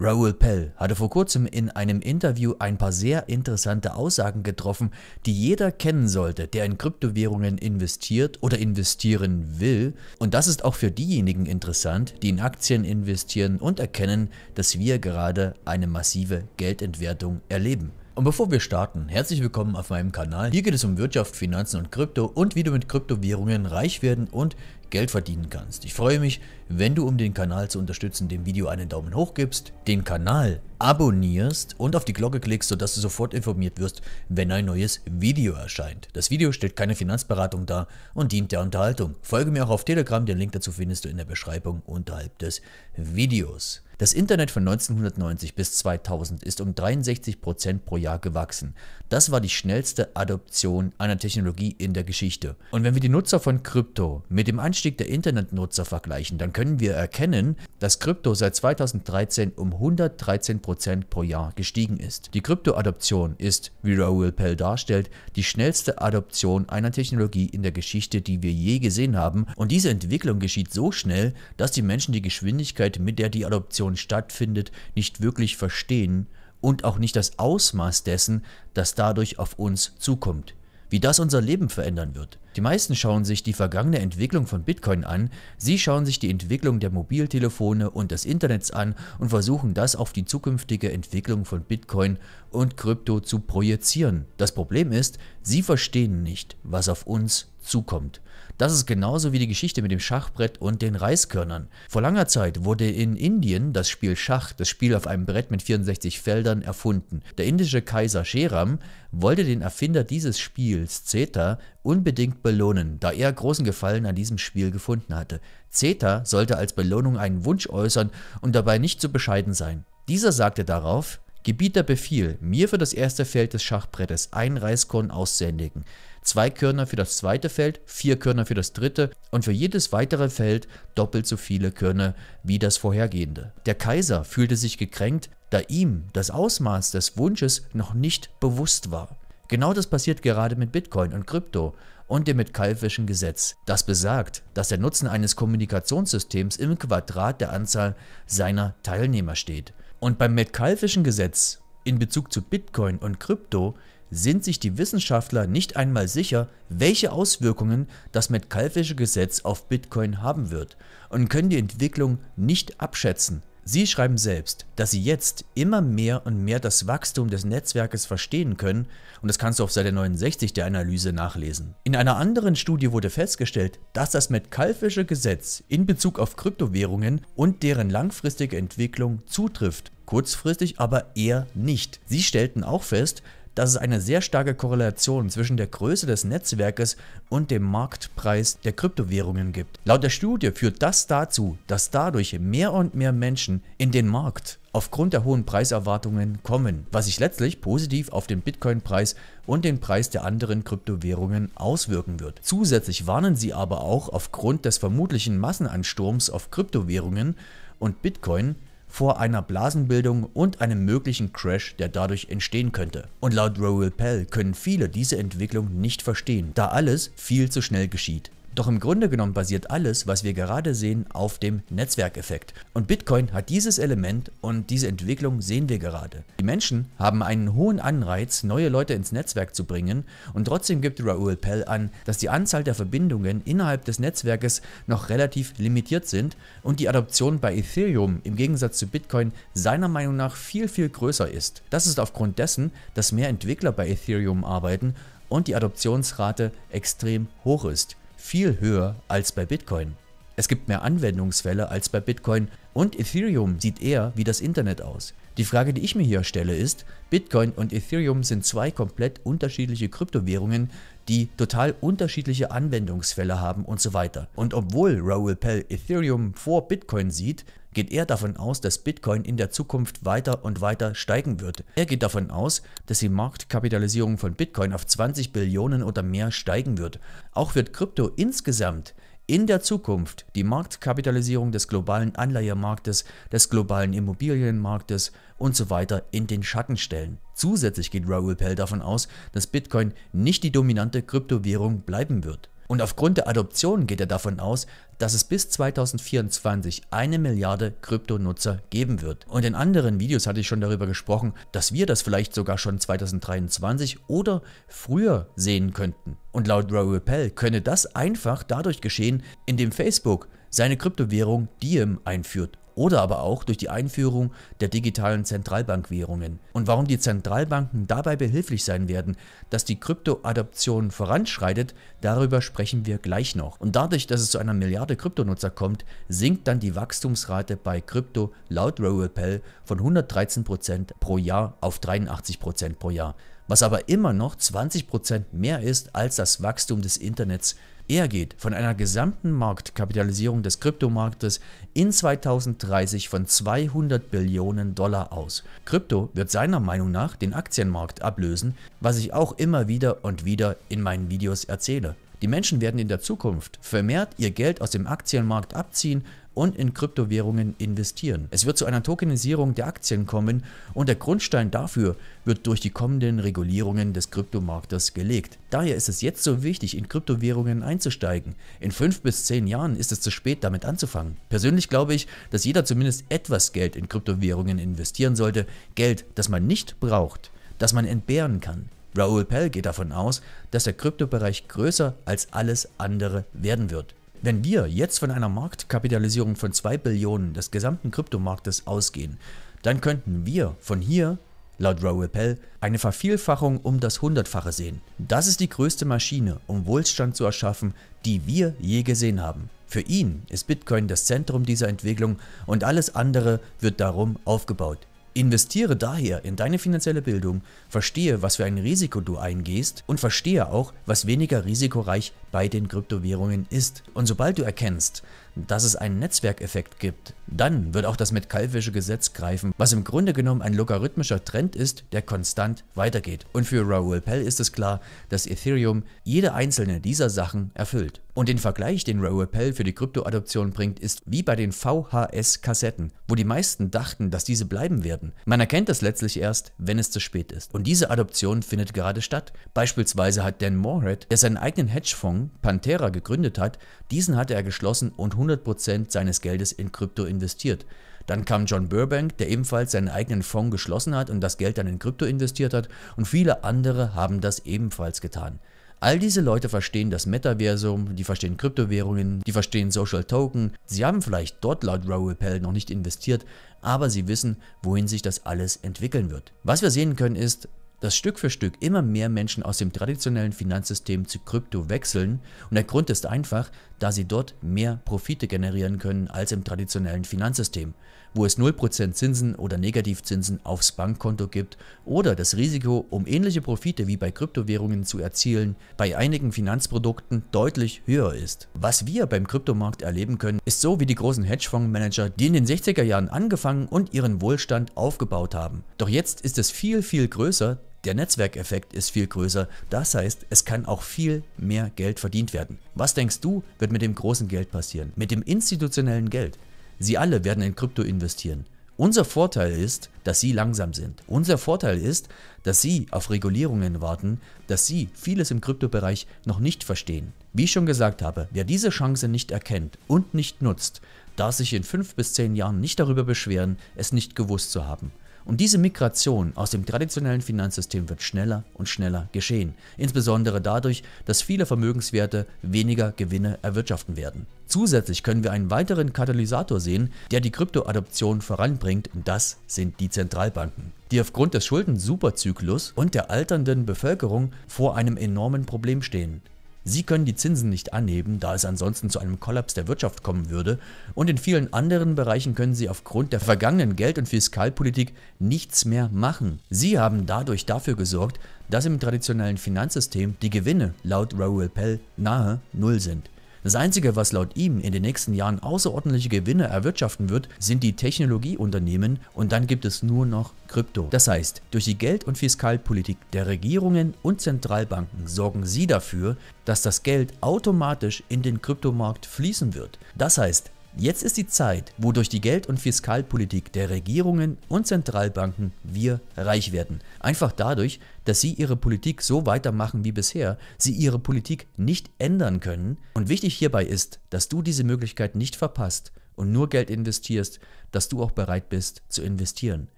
Raoul Pell hatte vor kurzem in einem Interview ein paar sehr interessante Aussagen getroffen, die jeder kennen sollte, der in Kryptowährungen investiert oder investieren will. Und das ist auch für diejenigen interessant, die in Aktien investieren und erkennen, dass wir gerade eine massive Geldentwertung erleben. Und bevor wir starten, herzlich willkommen auf meinem Kanal. Hier geht es um Wirtschaft, Finanzen und Krypto und wie du mit Kryptowährungen reich werden und Geld verdienen kannst. Ich freue mich, wenn du, um den Kanal zu unterstützen, dem Video einen Daumen hoch gibst, den Kanal abonnierst und auf die Glocke klickst, sodass du sofort informiert wirst, wenn ein neues Video erscheint. Das Video stellt keine Finanzberatung dar und dient der Unterhaltung. Folge mir auch auf Telegram, den Link dazu findest du in der Beschreibung unterhalb des Videos. Das Internet von 1990 bis 2000 ist um 63% pro Jahr gewachsen. Das war die schnellste Adoption einer Technologie in der Geschichte. Und wenn wir die Nutzer von Krypto mit dem Anstieg Anstieg der Internetnutzer vergleichen, dann können wir erkennen, dass Krypto seit 2013 um 113% Prozent pro Jahr gestiegen ist. Die Kryptoadoption ist, wie Raoul Pell darstellt, die schnellste Adoption einer Technologie in der Geschichte, die wir je gesehen haben. Und diese Entwicklung geschieht so schnell, dass die Menschen die Geschwindigkeit, mit der die Adoption stattfindet, nicht wirklich verstehen und auch nicht das Ausmaß dessen, das dadurch auf uns zukommt. Wie das unser Leben verändern wird. Die meisten schauen sich die vergangene Entwicklung von Bitcoin an, sie schauen sich die Entwicklung der Mobiltelefone und des Internets an und versuchen das auf die zukünftige Entwicklung von Bitcoin und Krypto zu projizieren. Das Problem ist, sie verstehen nicht, was auf uns zukommt. Das ist genauso wie die Geschichte mit dem Schachbrett und den Reiskörnern. Vor langer Zeit wurde in Indien das Spiel Schach, das Spiel auf einem Brett mit 64 Feldern, erfunden. Der indische Kaiser Sheram wollte den Erfinder dieses Spiels, Zeta, unbedingt belohnen, da er großen Gefallen an diesem Spiel gefunden hatte. Zeta sollte als Belohnung einen Wunsch äußern und dabei nicht zu bescheiden sein. Dieser sagte darauf, Gebieter befiehl, mir für das erste Feld des Schachbrettes ein Reiskorn auszuhändigen, zwei Körner für das zweite Feld, vier Körner für das dritte und für jedes weitere Feld doppelt so viele Körner wie das vorhergehende. Der Kaiser fühlte sich gekränkt, da ihm das Ausmaß des Wunsches noch nicht bewusst war. Genau das passiert gerade mit Bitcoin und Krypto und dem Metcalfischen Gesetz. Das besagt, dass der Nutzen eines Kommunikationssystems im Quadrat der Anzahl seiner Teilnehmer steht. Und beim Metcalfischen Gesetz in Bezug zu Bitcoin und Krypto sind sich die Wissenschaftler nicht einmal sicher, welche Auswirkungen das Metcalfische Gesetz auf Bitcoin haben wird und können die Entwicklung nicht abschätzen. Sie schreiben selbst, dass Sie jetzt immer mehr und mehr das Wachstum des Netzwerkes verstehen können und das kannst du auf Seite 69 der Analyse nachlesen. In einer anderen Studie wurde festgestellt, dass das Metcalfische Gesetz in Bezug auf Kryptowährungen und deren langfristige Entwicklung zutrifft, kurzfristig aber eher nicht. Sie stellten auch fest, dass es eine sehr starke Korrelation zwischen der Größe des Netzwerkes und dem Marktpreis der Kryptowährungen gibt. Laut der Studie führt das dazu, dass dadurch mehr und mehr Menschen in den Markt aufgrund der hohen Preiserwartungen kommen, was sich letztlich positiv auf den Bitcoin-Preis und den Preis der anderen Kryptowährungen auswirken wird. Zusätzlich warnen sie aber auch aufgrund des vermutlichen Massenansturms auf Kryptowährungen und Bitcoin vor einer Blasenbildung und einem möglichen Crash, der dadurch entstehen könnte. Und laut Rowell Pell können viele diese Entwicklung nicht verstehen, da alles viel zu schnell geschieht. Doch im Grunde genommen basiert alles, was wir gerade sehen, auf dem Netzwerkeffekt. Und Bitcoin hat dieses Element und diese Entwicklung sehen wir gerade. Die Menschen haben einen hohen Anreiz, neue Leute ins Netzwerk zu bringen und trotzdem gibt Raoul Pell an, dass die Anzahl der Verbindungen innerhalb des Netzwerkes noch relativ limitiert sind und die Adoption bei Ethereum im Gegensatz zu Bitcoin seiner Meinung nach viel, viel größer ist. Das ist aufgrund dessen, dass mehr Entwickler bei Ethereum arbeiten und die Adoptionsrate extrem hoch ist viel höher als bei Bitcoin. Es gibt mehr Anwendungsfälle als bei Bitcoin und Ethereum sieht eher wie das Internet aus. Die Frage, die ich mir hier stelle ist, Bitcoin und Ethereum sind zwei komplett unterschiedliche Kryptowährungen, die total unterschiedliche Anwendungsfälle haben und so weiter. Und obwohl Raoul Pell Ethereum vor Bitcoin sieht, geht er davon aus, dass Bitcoin in der Zukunft weiter und weiter steigen wird. Er geht davon aus, dass die Marktkapitalisierung von Bitcoin auf 20 Billionen oder mehr steigen wird. Auch wird Krypto insgesamt in der Zukunft die Marktkapitalisierung des globalen Anleihemarktes, des globalen Immobilienmarktes und so weiter in den Schatten stellen. Zusätzlich geht Raoul Pell davon aus, dass Bitcoin nicht die dominante Kryptowährung bleiben wird. Und aufgrund der Adoption geht er davon aus, dass es bis 2024 eine Milliarde Kryptonutzer geben wird. Und in anderen Videos hatte ich schon darüber gesprochen, dass wir das vielleicht sogar schon 2023 oder früher sehen könnten. Und laut Raoul Pell könne das einfach dadurch geschehen, indem Facebook seine Kryptowährung Diem einführt oder aber auch durch die Einführung der digitalen Zentralbankwährungen und warum die Zentralbanken dabei behilflich sein werden, dass die Kryptoadoption voranschreitet, darüber sprechen wir gleich noch. Und dadurch, dass es zu einer Milliarde Kryptonutzer kommt, sinkt dann die Wachstumsrate bei Krypto laut Rowapel von 113% pro Jahr auf 83% pro Jahr was aber immer noch 20% mehr ist als das Wachstum des Internets er geht von einer gesamten Marktkapitalisierung des Kryptomarktes in 2030 von 200 Billionen Dollar aus. Krypto wird seiner Meinung nach den Aktienmarkt ablösen, was ich auch immer wieder und wieder in meinen Videos erzähle. Die Menschen werden in der Zukunft vermehrt ihr Geld aus dem Aktienmarkt abziehen und in Kryptowährungen investieren. Es wird zu einer Tokenisierung der Aktien kommen und der Grundstein dafür wird durch die kommenden Regulierungen des Kryptomarktes gelegt. Daher ist es jetzt so wichtig, in Kryptowährungen einzusteigen. In fünf bis zehn Jahren ist es zu spät, damit anzufangen. Persönlich glaube ich, dass jeder zumindest etwas Geld in Kryptowährungen investieren sollte. Geld, das man nicht braucht, das man entbehren kann. Raoul Pell geht davon aus, dass der Kryptobereich größer als alles andere werden wird. Wenn wir jetzt von einer Marktkapitalisierung von 2 Billionen des gesamten Kryptomarktes ausgehen, dann könnten wir von hier, laut Raoul Pell, eine Vervielfachung um das Hundertfache sehen. Das ist die größte Maschine, um Wohlstand zu erschaffen, die wir je gesehen haben. Für ihn ist Bitcoin das Zentrum dieser Entwicklung und alles andere wird darum aufgebaut. Investiere daher in deine finanzielle Bildung, verstehe, was für ein Risiko du eingehst und verstehe auch, was weniger risikoreich bei den Kryptowährungen ist. Und sobald du erkennst, dass es einen Netzwerkeffekt gibt, dann wird auch das Metcalfische Gesetz greifen, was im Grunde genommen ein logarithmischer Trend ist, der konstant weitergeht. Und für Raoul Pell ist es klar, dass Ethereum jede einzelne dieser Sachen erfüllt. Und den Vergleich, den Raoul Pell für die Kryptoadoption bringt, ist wie bei den VHS-Kassetten, wo die meisten dachten, dass diese bleiben werden. Man erkennt das letztlich erst, wenn es zu spät ist. Und diese Adoption findet gerade statt. Beispielsweise hat Dan Moorhead, der seinen eigenen Hedgefonds Pantera gegründet hat, diesen hatte er geschlossen und 100% seines Geldes in Krypto investiert. Dann kam John Burbank, der ebenfalls seinen eigenen Fonds geschlossen hat und das Geld dann in Krypto investiert hat und viele andere haben das ebenfalls getan. All diese Leute verstehen das Metaversum, die verstehen Kryptowährungen, die verstehen Social Token. Sie haben vielleicht dort laut Raoul Pell noch nicht investiert, aber sie wissen, wohin sich das alles entwickeln wird. Was wir sehen können ist, dass Stück für Stück immer mehr Menschen aus dem traditionellen Finanzsystem zu Krypto wechseln und der Grund ist einfach, da sie dort mehr Profite generieren können als im traditionellen Finanzsystem, wo es 0% Zinsen oder Negativzinsen aufs Bankkonto gibt oder das Risiko, um ähnliche Profite wie bei Kryptowährungen zu erzielen, bei einigen Finanzprodukten deutlich höher ist. Was wir beim Kryptomarkt erleben können, ist so wie die großen Hedgefondsmanager, die in den 60er Jahren angefangen und ihren Wohlstand aufgebaut haben. Doch jetzt ist es viel, viel größer, der Netzwerkeffekt ist viel größer. Das heißt, es kann auch viel mehr Geld verdient werden. Was denkst du, wird mit dem großen Geld passieren? Mit dem institutionellen Geld? Sie alle werden in Krypto investieren. Unser Vorteil ist, dass sie langsam sind. Unser Vorteil ist, dass sie auf Regulierungen warten, dass sie vieles im Kryptobereich noch nicht verstehen. Wie ich schon gesagt habe, wer diese Chance nicht erkennt und nicht nutzt, darf sich in fünf bis zehn Jahren nicht darüber beschweren, es nicht gewusst zu haben. Und diese Migration aus dem traditionellen Finanzsystem wird schneller und schneller geschehen, insbesondere dadurch, dass viele Vermögenswerte weniger Gewinne erwirtschaften werden. Zusätzlich können wir einen weiteren Katalysator sehen, der die Kryptoadoption voranbringt und das sind die Zentralbanken, die aufgrund des Schuldensuperzyklus und der alternden Bevölkerung vor einem enormen Problem stehen. Sie können die Zinsen nicht anheben, da es ansonsten zu einem Kollaps der Wirtschaft kommen würde, und in vielen anderen Bereichen können Sie aufgrund der vergangenen Geld- und Fiskalpolitik nichts mehr machen. Sie haben dadurch dafür gesorgt, dass im traditionellen Finanzsystem die Gewinne laut Raoul Pell nahe Null sind. Das Einzige, was laut ihm in den nächsten Jahren außerordentliche Gewinne erwirtschaften wird, sind die Technologieunternehmen und dann gibt es nur noch Krypto. Das heißt, durch die Geld- und Fiskalpolitik der Regierungen und Zentralbanken sorgen sie dafür, dass das Geld automatisch in den Kryptomarkt fließen wird. Das heißt, Jetzt ist die Zeit, wo durch die Geld- und Fiskalpolitik der Regierungen und Zentralbanken wir reich werden. Einfach dadurch, dass sie ihre Politik so weitermachen wie bisher, sie ihre Politik nicht ändern können. Und wichtig hierbei ist, dass du diese Möglichkeit nicht verpasst und nur Geld investierst, dass du auch bereit bist zu investieren.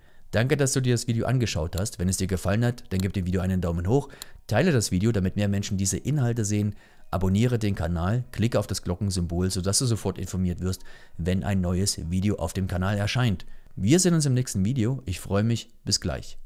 Danke, dass du dir das Video angeschaut hast. Wenn es dir gefallen hat, dann gib dem Video einen Daumen hoch, teile das Video, damit mehr Menschen diese Inhalte sehen Abonniere den Kanal, klicke auf das Glockensymbol, sodass du sofort informiert wirst, wenn ein neues Video auf dem Kanal erscheint. Wir sehen uns im nächsten Video. Ich freue mich. Bis gleich.